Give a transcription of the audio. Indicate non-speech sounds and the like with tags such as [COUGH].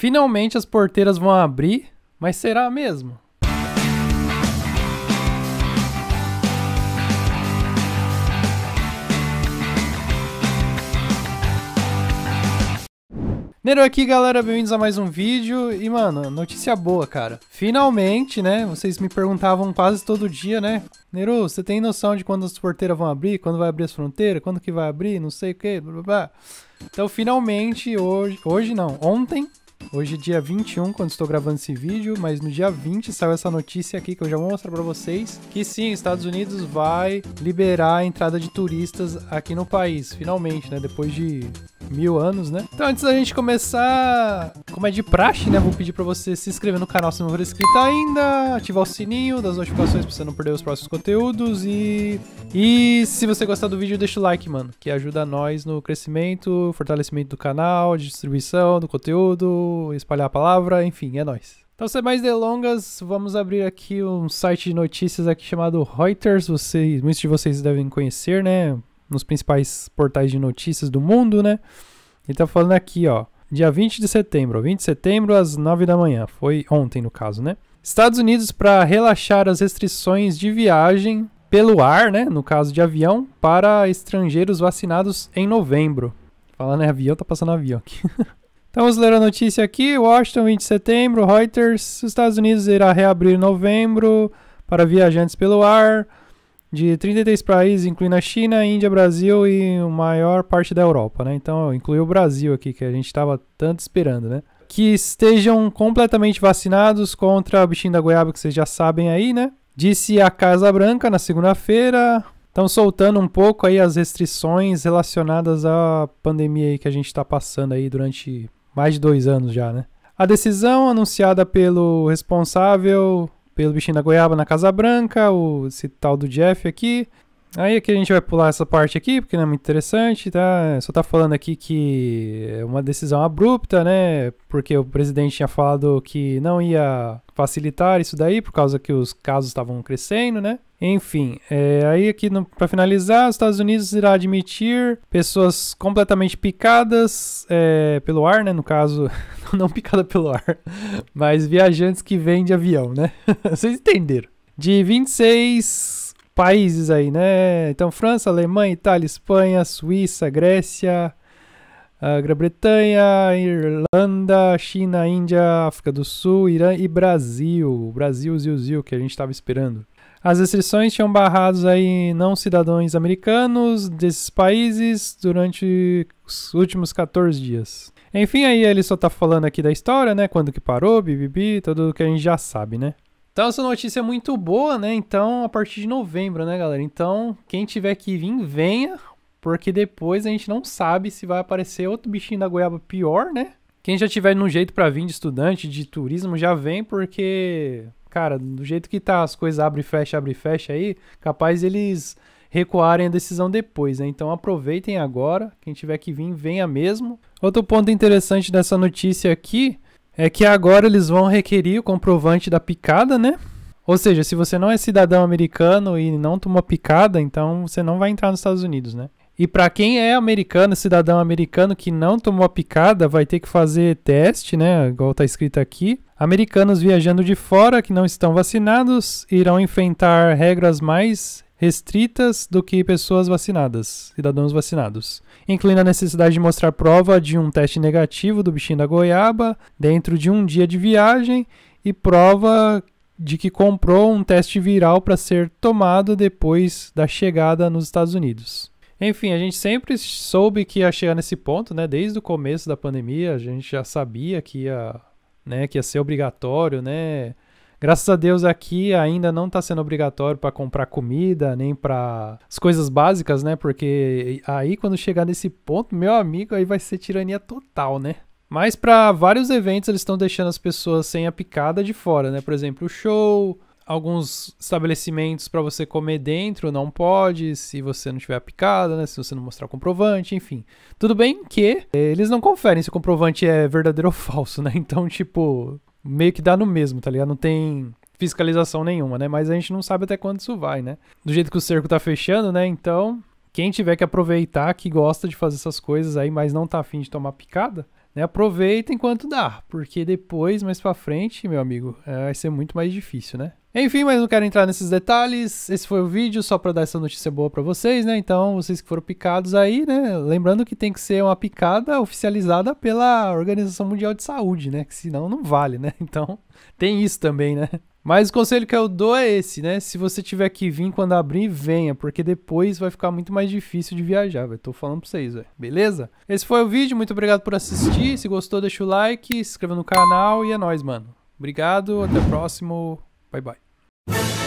Finalmente as porteiras vão abrir, mas será mesmo? Nero aqui, galera, bem-vindos a mais um vídeo. E, mano, notícia boa, cara. Finalmente, né? Vocês me perguntavam quase todo dia, né? Nero, você tem noção de quando as porteiras vão abrir? Quando vai abrir as fronteiras? Quando que vai abrir? Não sei o que, blá, blá, blá. Então, finalmente, hoje... Hoje não, ontem, Hoje, é dia 21, quando estou gravando esse vídeo, mas no dia 20 saiu essa notícia aqui que eu já vou mostrar para vocês, que sim, Estados Unidos vai liberar a entrada de turistas aqui no país, finalmente, né? Depois de mil anos, né? Então antes da gente começar, como é de praxe, né? Vou pedir pra você se inscrever no canal se não for inscrito ainda, ativar o sininho das notificações pra você não perder os próximos conteúdos e... E se você gostar do vídeo, deixa o like, mano, que ajuda nós no crescimento, fortalecimento do canal, distribuição do conteúdo, espalhar a palavra, enfim, é nóis. Então, sem mais delongas, vamos abrir aqui um site de notícias aqui chamado Reuters. Vocês, muitos de vocês devem conhecer, né? nos principais portais de notícias do mundo, né? Ele tá falando aqui, ó. Dia 20 de setembro, 20 de setembro às 9 da manhã. Foi ontem, no caso, né? Estados Unidos para relaxar as restrições de viagem pelo ar, né? No caso de avião, para estrangeiros vacinados em novembro. Falando em avião, tá passando avião aqui. [LAUGHS] então vamos ler a notícia aqui. Washington, 20 de setembro, Reuters. Estados Unidos irá reabrir em novembro para viajantes pelo ar de 33 países, incluindo a China, Índia, Brasil e a maior parte da Europa, né? Então, inclui o Brasil aqui, que a gente estava tanto esperando, né? Que estejam completamente vacinados contra o bichinho da goiaba, que vocês já sabem aí, né? Disse a Casa Branca na segunda-feira. Estão soltando um pouco aí as restrições relacionadas à pandemia aí que a gente está passando aí durante mais de dois anos já, né? A decisão anunciada pelo responsável pelo bichinho da goiaba na Casa Branca, o, esse tal do Jeff aqui. Aí aqui a gente vai pular essa parte aqui, porque não é muito interessante, tá? Só tá falando aqui que é uma decisão abrupta, né? Porque o presidente tinha falado que não ia facilitar isso daí, por causa que os casos estavam crescendo, né? Enfim, é, aí aqui para finalizar, os Estados Unidos irá admitir pessoas completamente picadas é, pelo ar, né? No caso, [LAUGHS] não picada pelo ar, mas viajantes que vêm de avião, né? [LAUGHS] Vocês entenderam? De 26 países aí, né? Então França, Alemanha, Itália, Espanha, Suíça, Grécia, Grã-Bretanha, Irlanda, China, Índia, África do Sul, Irã e Brasil. Brasil, Zil, Zil, que a gente estava esperando. As restrições tinham barrados aí não cidadãos americanos desses países durante os últimos 14 dias. Enfim, aí ele só tá falando aqui da história, né? Quando que parou, bibibi, tudo que a gente já sabe, né? Então essa notícia é muito boa, né? Então a partir de novembro, né, galera? Então quem tiver que vir, venha, porque depois a gente não sabe se vai aparecer outro bichinho da goiaba pior, né? Quem já tiver no jeito para vir de estudante, de turismo, já vem, porque cara, do jeito que tá as coisas abre e fecha, abre e fecha aí, capaz eles recuarem a decisão depois, né? Então aproveitem agora, quem tiver que vir, venha mesmo. Outro ponto interessante dessa notícia aqui é que agora eles vão requerir o comprovante da picada, né? Ou seja, se você não é cidadão americano e não tomou picada, então você não vai entrar nos Estados Unidos, né? E para quem é americano, cidadão americano que não tomou a picada, vai ter que fazer teste, né? Igual está escrito aqui. Americanos viajando de fora que não estão vacinados irão enfrentar regras mais restritas do que pessoas vacinadas, cidadãos vacinados, incluindo a necessidade de mostrar prova de um teste negativo do bichinho da goiaba dentro de um dia de viagem e prova de que comprou um teste viral para ser tomado depois da chegada nos Estados Unidos. Enfim, a gente sempre soube que ia chegar nesse ponto, né? Desde o começo da pandemia, a gente já sabia que ia, né, que ia ser obrigatório, né? Graças a Deus aqui ainda não está sendo obrigatório para comprar comida, nem para as coisas básicas, né? Porque aí quando chegar nesse ponto, meu amigo, aí vai ser tirania total, né? Mas para vários eventos eles estão deixando as pessoas sem a picada de fora, né? Por exemplo, o show, alguns estabelecimentos para você comer dentro, não pode, se você não tiver a picada, né, se você não mostrar o comprovante, enfim. Tudo bem que eh, eles não conferem se o comprovante é verdadeiro [LAUGHS] ou falso, né? Então, tipo, meio que dá no mesmo, tá ligado? Não tem fiscalização nenhuma, né? Mas a gente não sabe até quando isso vai, né? Do jeito que o cerco tá fechando, né? Então, quem tiver que aproveitar, que gosta de fazer essas coisas aí, mas não tá afim de tomar picada, né? Aproveita enquanto dá, porque depois, mais pra frente, meu amigo, é, vai ser muito mais difícil, né? Enfim, mas não quero entrar nesses detalhes. Esse foi o vídeo só para dar essa notícia boa para vocês, né? Então, vocês que foram picados aí, né? Lembrando que tem que ser uma picada oficializada pela Organização Mundial de Saúde, né? Que senão não vale, né? [LAUGHS] Então, tem isso também, né? Mas o conselho que eu dou é esse, né? Se você tiver que vir quando abrir, venha, porque depois vai ficar muito mais difícil de viajar, velho. Tô falando pra vocês, velho. Beleza? Esse foi o vídeo, muito obrigado por assistir. Se gostou, deixa o like, se inscreva no canal e é nóis, mano. Obrigado, até o próximo. Bye, bye.